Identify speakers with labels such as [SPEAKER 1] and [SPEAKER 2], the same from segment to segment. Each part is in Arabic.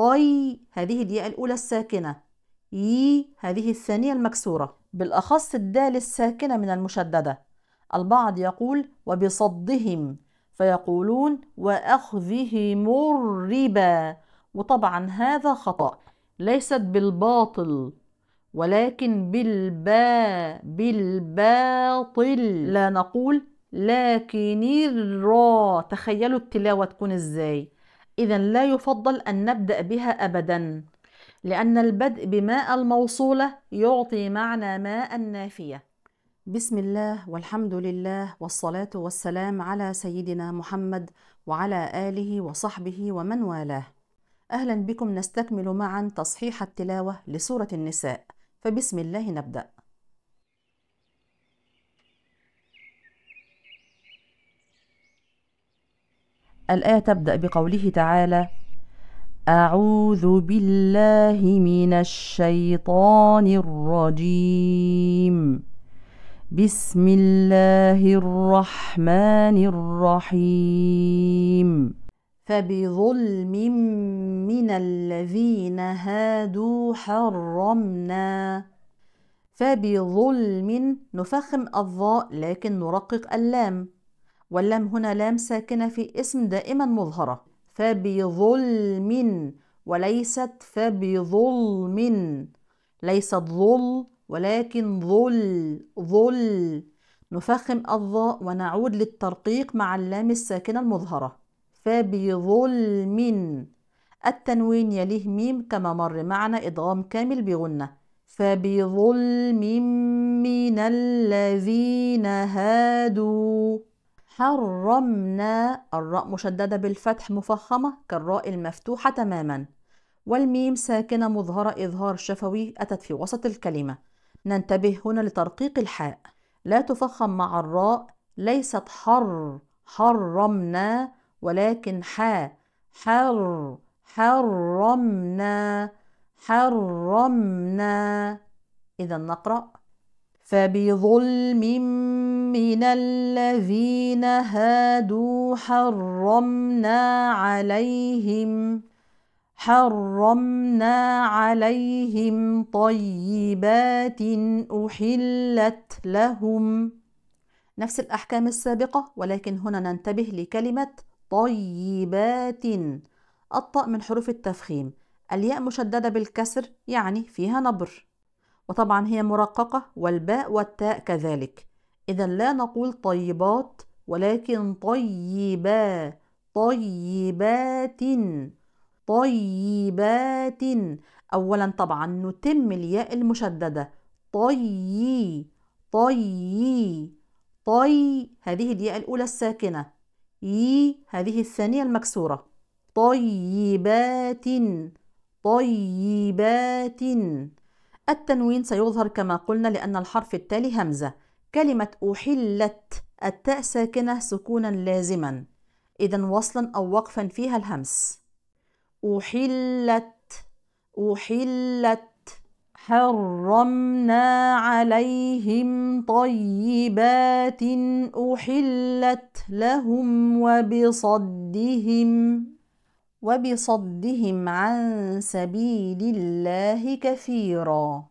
[SPEAKER 1] طي هذه الياء الأولى الساكنة يي هذه الثانية المكسورة بالأخص الدال الساكنة من المشددة البعض يقول وبصدهم فيقولون وأخذهم الربا وطبعا هذا خطأ ليست بالباطل ولكن بالبا بالباطل لا نقول لكن الرا تخيلوا التلاوة تكون ازاي إذا لا يفضل أن نبدأ بها أبدا لأن البدء بماء الموصولة يعطي معنى ماء النافية بسم الله والحمد لله والصلاة والسلام على سيدنا محمد وعلى آله وصحبه ومن والاه أهلا بكم نستكمل معا تصحيح التلاوة لسورة النساء فبسم الله نبدأ الآية تبدأ بقوله تعالى أعوذ بالله من الشيطان الرجيم بسم الله الرحمن الرحيم فبظلم من الذين هادوا حرمنا فبظلم نفخم الظاء لكن نرقق اللام واللام هنا لام ساكنة في اسم دائما مظهرة فبظلم وليست فبظلم ليست ظل ولكن ظل ظل نفخم الظاء ونعود للترقيق مع اللام الساكنة المظهرة فبظلم التنوين يليه ميم كما مر معنا إدغام كامل بغنة فبظلم من الذين هادوا حرمنا الراء مشددة بالفتح مفخمة كالراء المفتوحة تماما والميم ساكنة مظهرة إظهار شفوي أتت في وسط الكلمة ننتبه هنا لترقيق الحاء لا تفخم مع الراء ليست حر حرمنا ولكن حا حر حرمنا حرمنا إذا نقرأ فبظلم من الذين هادوا حرمنا عليهم حرمنا عليهم طيبات أحلت لهم نفس الأحكام السابقة ولكن هنا ننتبه لكلمة طيبات الطاء من حروف التفخيم الياء مشددة بالكسر يعني فيها نبر وطبعا هي مرققة والباء والتاء كذلك إذا لا نقول طيبات ولكن طيبا طيبات طيبات أولا طبعا نتم الياء المشددة طي طي طي هذه الياء الأولى الساكنة ي هذه الثانية المكسورة طيبات طيبات التنوين سيظهر كما قلنا لأن الحرف التالي همزة كلمة أحلت التاء ساكنة سكونا لازما إذا وصلا أو وقفا فيها الهمس أحلت أحلت حرمنا عليهم طيبات أحلت لهم وبصدهم وبصدهم عن سبيل الله كثيرا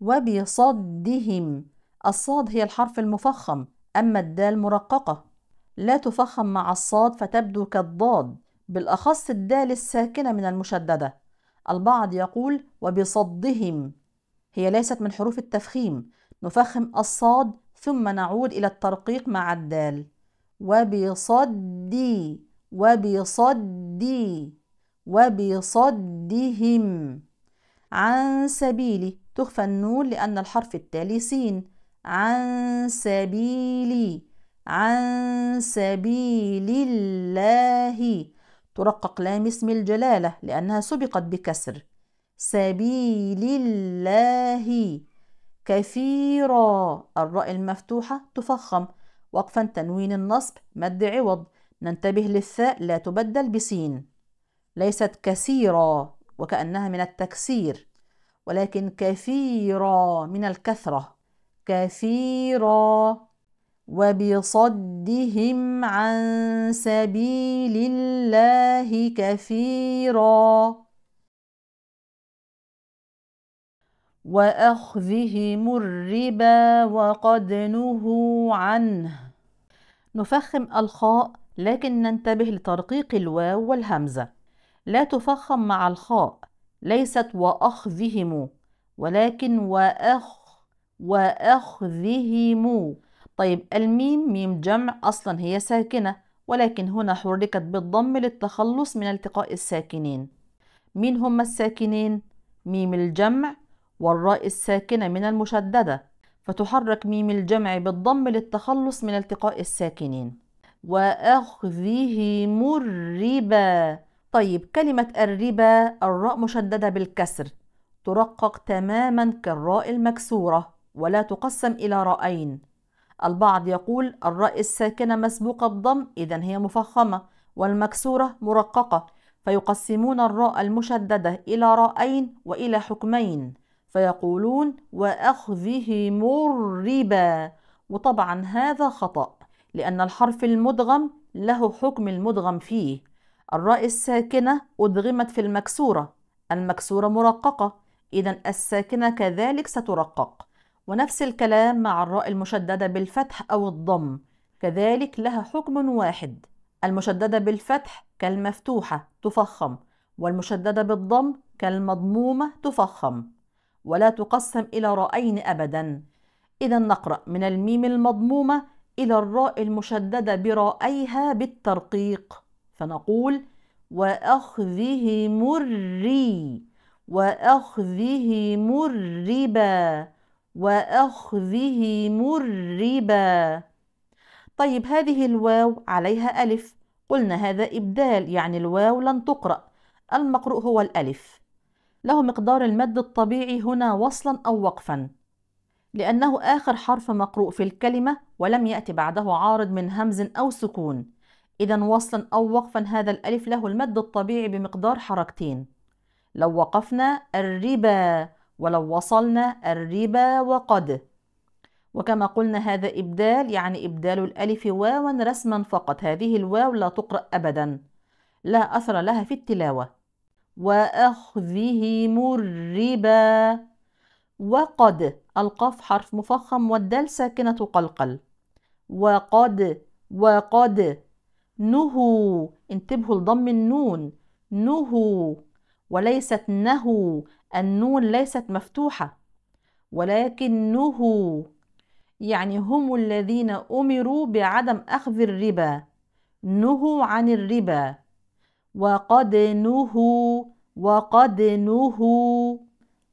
[SPEAKER 1] وبصدهم الصاد هي الحرف المفخم أما الدال مرققة لا تفخم مع الصاد فتبدو كالضاد بالأخص الدال الساكنة من المشددة البعض يقول وبصدهم هي ليست من حروف التفخيم نفخم الصاد ثم نعود إلى الترقيق مع الدال وبصدي وبصدي وبصدهم عن سبيلي تخفى النون لأن الحرف التالي سين عن سبيلي عن سبيل الله ترقق لام اسم الجلالة لأنها سبقت بكسر سبيل الله كثيرا الراء المفتوحة تفخم وقفا تنوين النصب مد عوض ننتبه للثاء لا تبدل بسين ليست كثيرة وكأنها من التكسير ولكن كثيرة من الكثرة كثيرة وبصدهم عن سبيل الله كثيرا وأخذهم الربا وقد نهوا عنه نفخم الخاء لكن ننتبه لترقيق الواو والهمزة لا تفخم مع الخاء ليست وأخذهم ولكن وأخ وأخذهم طيب الميم ميم جمع أصلا هي ساكنة ولكن هنا حركت بالضم للتخلص من التقاء الساكنين مين هم الساكنين؟ ميم الجمع والراء الساكنة من المشددة فتحرك ميم الجمع بالضم للتخلص من التقاء الساكنين وأخذهم الربا طيب كلمة الربا الراء مشددة بالكسر ترقق تماما كالراء المكسورة ولا تقسم إلى رأين البعض يقول الراء الساكنة مسبوقة الضم إذا هي مفخمة والمكسورة مرققة فيقسمون الراء المشددة إلى رأين وإلى حكمين فيقولون وأخذهم الربا وطبعا هذا خطأ لأن الحرف المدغم له حكم المدغم فيه الراء الساكنة أدغمت في المكسورة المكسورة مرققة إذا الساكنة كذلك سترقق ونفس الكلام مع الراء المشددة بالفتح أو الضم كذلك لها حكم واحد المشددة بالفتح كالمفتوحة تفخم والمشددة بالضم كالمضمومة تفخم ولا تقسم إلى رأين أبدا إذا نقرأ من الميم المضمومة إلى الراء المشددة برائيها بالترقيق فنقول وأخذهم الري وأخذهم الربا وأخذهم الربا طيب هذه الواو عليها ألف قلنا هذا إبدال يعني الواو لن تقرأ المقروء هو الألف له مقدار المد الطبيعي هنا وصلا أو وقفا لأنه آخر حرف مقروء في الكلمة ولم يأتي بعده عارض من همز أو سكون إذا وصلا أو وقفا هذا الألف له المد الطبيعي بمقدار حركتين لو وقفنا الربا ولو وصلنا الربا وقد وكما قلنا هذا إبدال يعني إبدال الألف واوا رسما فقط هذه الواو لا تقرأ أبدا لا أثر لها في التلاوة وأخذه مربا وقد القاف حرف مفخم والدال ساكنة قلقل وقد وقد نهو انتبهوا لضم النون نهو وليست نهو النون ليست مفتوحة ولكن نهو يعني هم الذين أمروا بعدم أخذ الربا نهوا عن الربا وقد نهوا وقد نهوا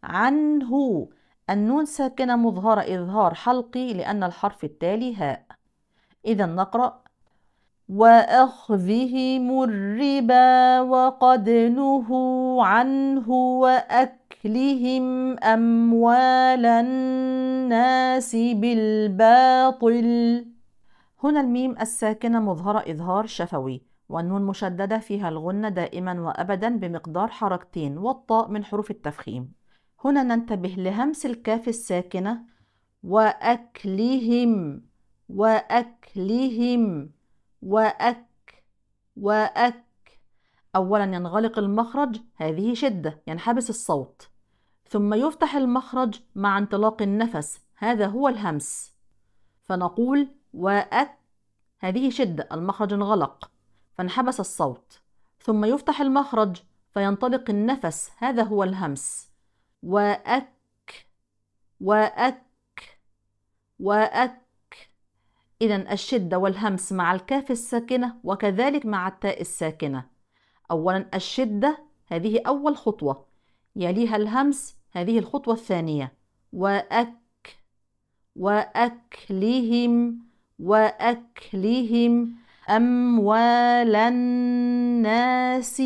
[SPEAKER 1] عنه النون ساكنة مظهرة إظهار حلقي لأن الحرف التالي هاء إذا نقرأ وأخذهم الربا وقد نهوا عنه وأكلهم أموال الناس بالباطل هنا الميم الساكنة مظهرة إظهار شفوي والنون مشددة فيها الغنة دائما وأبدا بمقدار حركتين والطاء من حروف التفخيم هنا ننتبه لهمس الكاف الساكنة وأكلهم وأكلهم وأك وأك أولا ينغلق المخرج هذه شدة ينحبس الصوت ثم يفتح المخرج مع انطلاق النفس هذا هو الهمس فنقول وأك هذه شدة المخرج انغلق فانحبس الصوت ثم يفتح المخرج فينطلق النفس هذا هو الهمس وأك وأك وأك إذا الشدة والهمس مع الكاف الساكنة وكذلك مع التاء الساكنة أولا الشدة هذه أول خطوة يليها الهمس هذه الخطوة الثانية وأك وأكلهم وأكلهم أموال الناس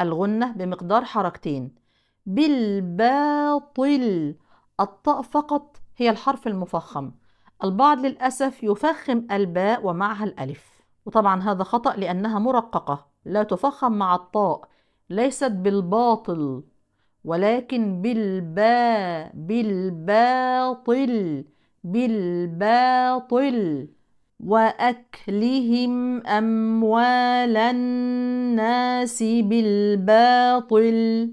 [SPEAKER 1] الغنة بمقدار حركتين بالباطل الطاء فقط هي الحرف المفخم البعض للأسف يفخم الباء ومعها الألف وطبعا هذا خطأ لأنها مرققة لا تفخم مع الطاء ليست بالباطل ولكن بالباء بالباطل بالباطل وأكلهم أموال الناس بالباطل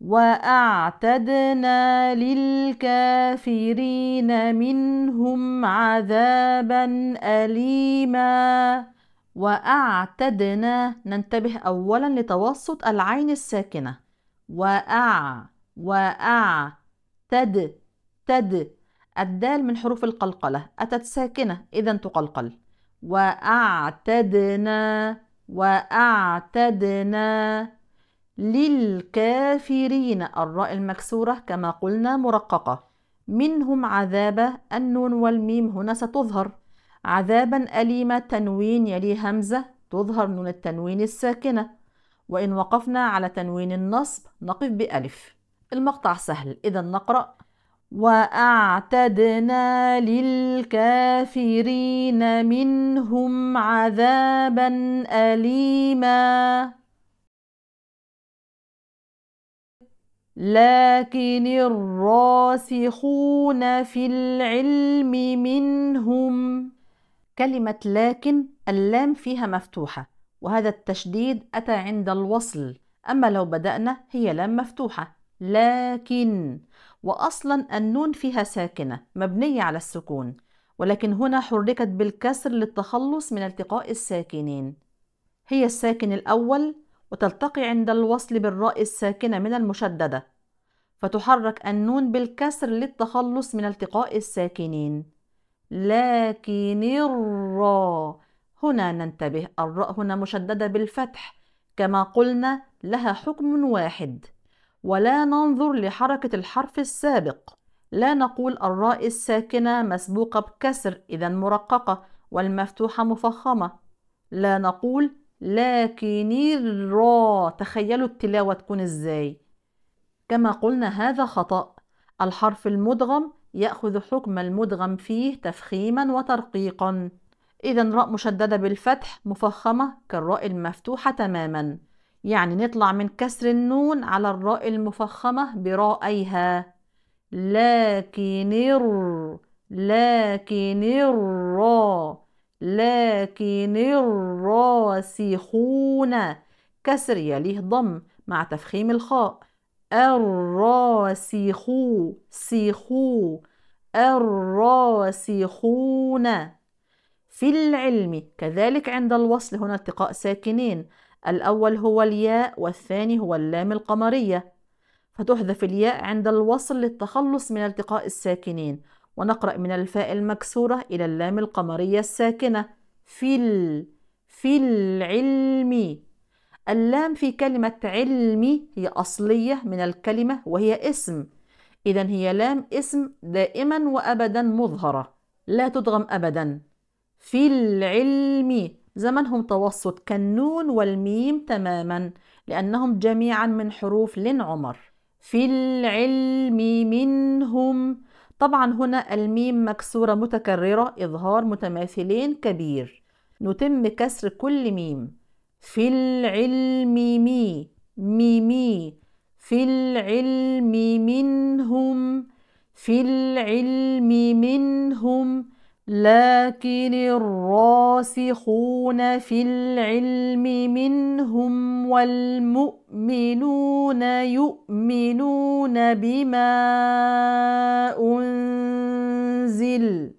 [SPEAKER 1] واعتدنا للكافرين منهم عذابا اليما واعتدنا ننتبه اولا لتوسط العين الساكنه واع واع تد تد الدال من حروف القلقله اتت ساكنه اذا تقلقل واعتدنا واعتدنا للكافرين الراء المكسورة كما قلنا مرققة منهم عذاب النون والميم هنا ستظهر عذابا أليمة تنوين يلي همزة تظهر نون التنوين الساكنة وإن وقفنا على تنوين النصب نقف بألف المقطع سهل إذا نقرأ وأعتدنا للكافرين منهم عذابا أليما لكن الراسخون في العلم منهم كلمة لكن اللام فيها مفتوحة وهذا التشديد أتى عند الوصل أما لو بدأنا هي لام مفتوحة لكن وأصلا النون فيها ساكنة مبنية على السكون ولكن هنا حركت بالكسر للتخلص من التقاء الساكنين هي الساكن الأول وتلتقي عند الوصل بالراء الساكنة من المشددة فتحرك النون بالكسر للتخلص من التقاء الساكنين لكن الراء هنا ننتبه الراء هنا مشددة بالفتح كما قلنا لها حكم واحد ولا ننظر لحركة الحرف السابق لا نقول الراء الساكنة مسبوقة بكسر إذا مرققة والمفتوحة مفخمة لا نقول لكن الراء تخيلوا التلاوة تكون إزاي كما قلنا هذا خطأ الحرف المدغم يأخذ حكم المدغم فيه تفخيما وترقيقا إذا راء مشددة بالفتح مفخمة كالراء المفتوحة تماما يعني نطلع من كسر النون على الراء المفخمة برائيها لكن الر لكن الراء لكن الراسخون كسر يليه ضم مع تفخيم الخاء الراسخو سيخو الراسخون في العلم كذلك عند الوصل هنا التقاء ساكنين الأول هو الياء والثاني هو اللام القمرية فتحذف الياء عند الوصل للتخلص من التقاء الساكنين ونقرأ من الفاء المكسورة إلى اللام القمرية الساكنة في ال في العلم اللام في كلمة علمي هي أصلية من الكلمة وهي اسم إذا هي لام اسم دائما وأبدا مظهرة لا تدغم أبدا في العلم زمنهم توسط كالنون والميم تماما لأنهم جميعا من حروف لن عمر في العلم منهم طبعا هنا الميم مكسورة متكررة إظهار متماثلين كبير نتم كسر كل ميم في العلم مي ميمي في العلم منهم في العلم منهم لكن الراسخون في العلم منهم والمؤمنون يؤمنون بما أنزل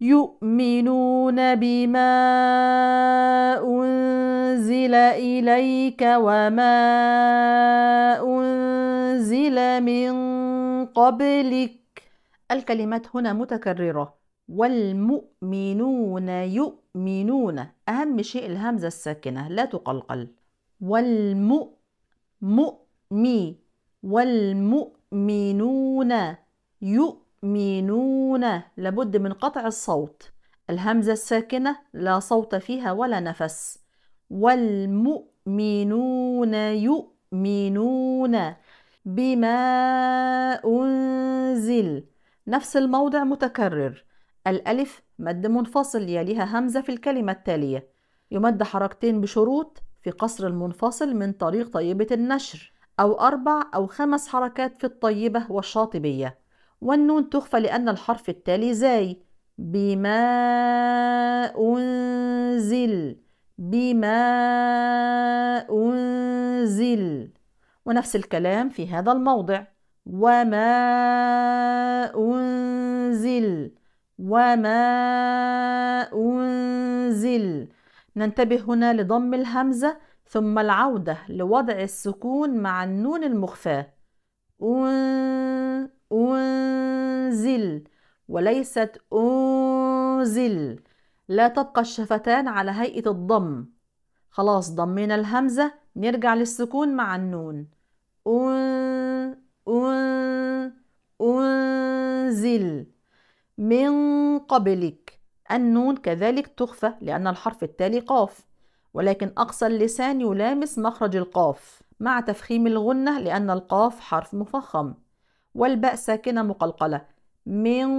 [SPEAKER 1] يؤمنون بما أنزل إليك وما أنزل من قبلك الكلمات هنا متكررة والمؤمنون يؤمنون أهم شيء الهمزة الساكنة لا تقلقل والمؤمي والمؤمنون يؤمنون لابد من قطع الصوت الهمزة الساكنة لا صوت فيها ولا نفس والمؤمنون يؤمنون بما أنزل نفس الموضع متكرر الألف مد منفصل يليها همزة في الكلمة التالية يمد حركتين بشروط في قصر المنفصل من طريق طيبة النشر أو أربع أو خمس حركات في الطيبة والشاطبية والنون تخفى لأن الحرف التالي زاي بما أنزل بما أنزل ونفس الكلام في هذا الموضع وما أنزل وما أنزل ننتبه هنا لضم الهمزة ثم العودة لوضع السكون مع النون المخفاة أنزل وليست أنزل لا تبقى الشفتان على هيئة الضم خلاص ضمينا الهمزة نرجع للسكون مع النون أن أن أنزل من قبلك النون كذلك تخفى لأن الحرف التالي قاف ولكن أقصى اللسان يلامس مخرج القاف مع تفخيم الغنة لأن القاف حرف مفخم والباء ساكنة مقلقلة من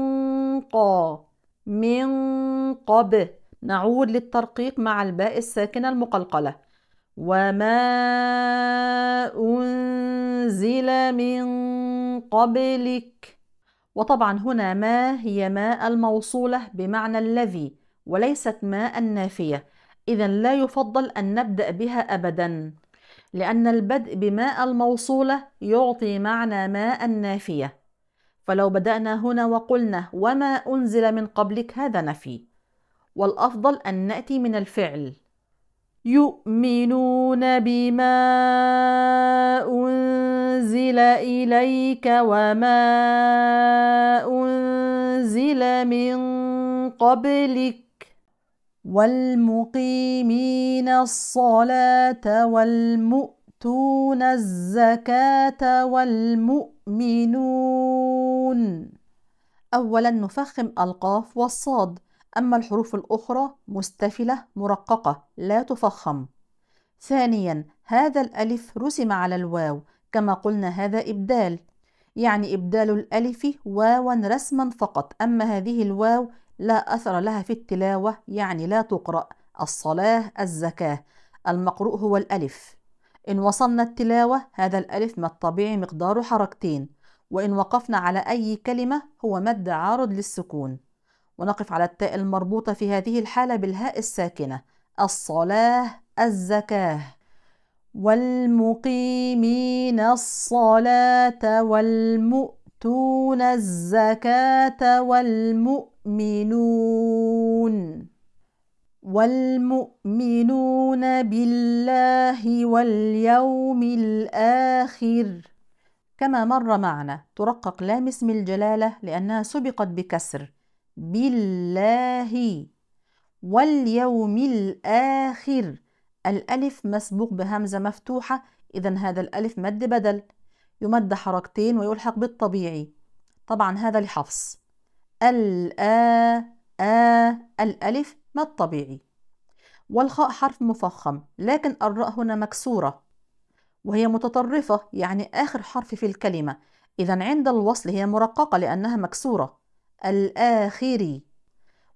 [SPEAKER 1] قا من قب نعود للترقيق مع الباء الساكنة المقلقلة وما أنزل من قبلك وطبعا هنا ما هي ما الموصولة بمعنى الذي وليست ما النافية إذا لا يفضل أن نبدأ بها أبدا لأن البدء بماء الموصولة يعطي معنى ماء النافية فلو بدأنا هنا وقلنا وما أنزل من قبلك هذا نفي والأفضل أن نأتي من الفعل يؤمنون بما أنزل إليك وما أنزل من قبلك والمقيمين الصلاة والمؤتون الزكاة والمؤمنون أولا نفخم القاف والصاد أما الحروف الأخرى مستفلة مرققة لا تفخم ثانيا هذا الألف رسم على الواو كما قلنا هذا إبدال يعني إبدال الألف واوا رسما فقط أما هذه الواو لا أثر لها في التلاوة يعني لا تقرأ الصلاة الزكاة المقروء هو الألف إن وصلنا التلاوة هذا الألف ما الطبيعي مقداره حركتين وإن وقفنا على أي كلمة هو مد عارض للسكون ونقف على التاء المربوطة في هذه الحالة بالهاء الساكنة الصلاة الزكاة والمقيمين الصلاة والمؤتون الزكاة والمؤمنون والمؤمنون بالله واليوم الآخر كما مر معنا ترقق لام اسم الجلالة لأنها سبقت بكسر بالله واليوم الآخر الألف مسبوق بهمزة مفتوحة إذا هذا الألف مد بدل يمد حركتين ويلحق بالطبيعي طبعا هذا لحفظ الآ آ الألف ما الطبيعي والخاء حرف مفخم لكن الراء هنا مكسورة وهي متطرفة يعني آخر حرف في الكلمة إذا عند الوصل هي مرققة لأنها مكسورة الآخر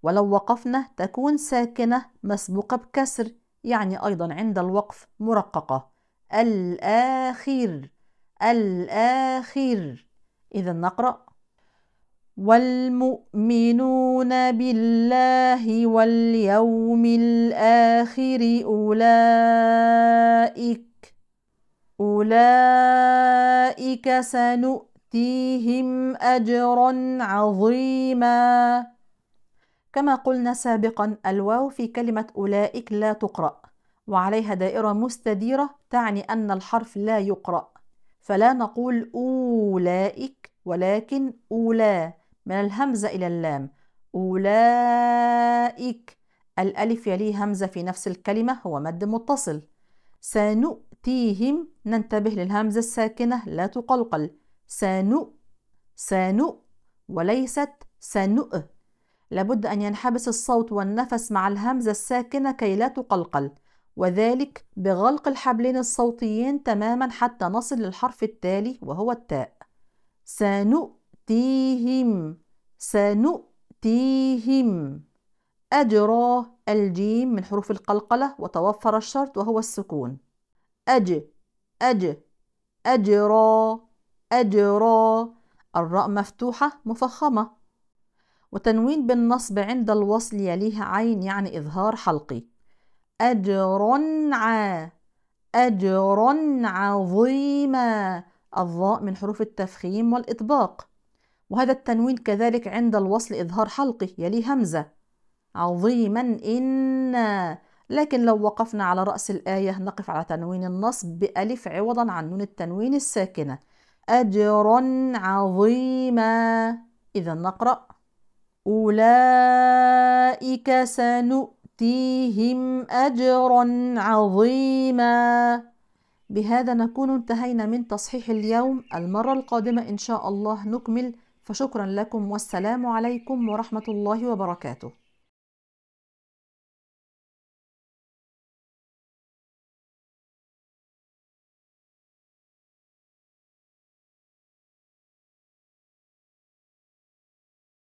[SPEAKER 1] ولو وقفنا تكون ساكنة مسبوقة بكسر يعني أيضا عند الوقف مرققة الآخر الآخر إذا نقرأ والمؤمنون بالله واليوم الآخر أولئك أولئك سنؤمن يؤتيهم أجرا عظيما كما قلنا سابقا الواو في كلمة أولئك لا تقرأ وعليها دائرة مستديرة تعني أن الحرف لا يقرأ فلا نقول أولئك ولكن أولى من الهمزة إلى اللام أولئك الألف يليه همزة في نفس الكلمة هو مد متصل سنؤتيهم ننتبه للهمزة الساكنة لا تقلقل سانو سانو وليست سانو لابد أن ينحبس الصوت والنفس مع الهمزة الساكنة كي لا تقلقل وذلك بغلق الحبلين الصوتيين تماما حتى نصل للحرف التالي وهو التاء سنؤتيهم سنؤتيهم أجرى الجيم من حروف القلقلة وتوفر الشرط وهو السكون أج أج أجرى أجرى الراء مفتوحة مفخمة وتنوين بالنصب عند الوصل يليها عين يعني إظهار حلقي أجر ع أجر عظيما الظاء من حروف التفخيم والإطباق وهذا التنوين كذلك عند الوصل إظهار حلقي يليه همزة عظيما إن لكن لو وقفنا على رأس الآية نقف على تنوين النصب بألف عوضا عن نون التنوين الساكنة أجرا عظيما إذا نقرأ أولئك سنؤتيهم أجرا عظيما بهذا نكون انتهينا من تصحيح اليوم المرة القادمة إن شاء الله نكمل فشكرا لكم والسلام عليكم ورحمة الله وبركاته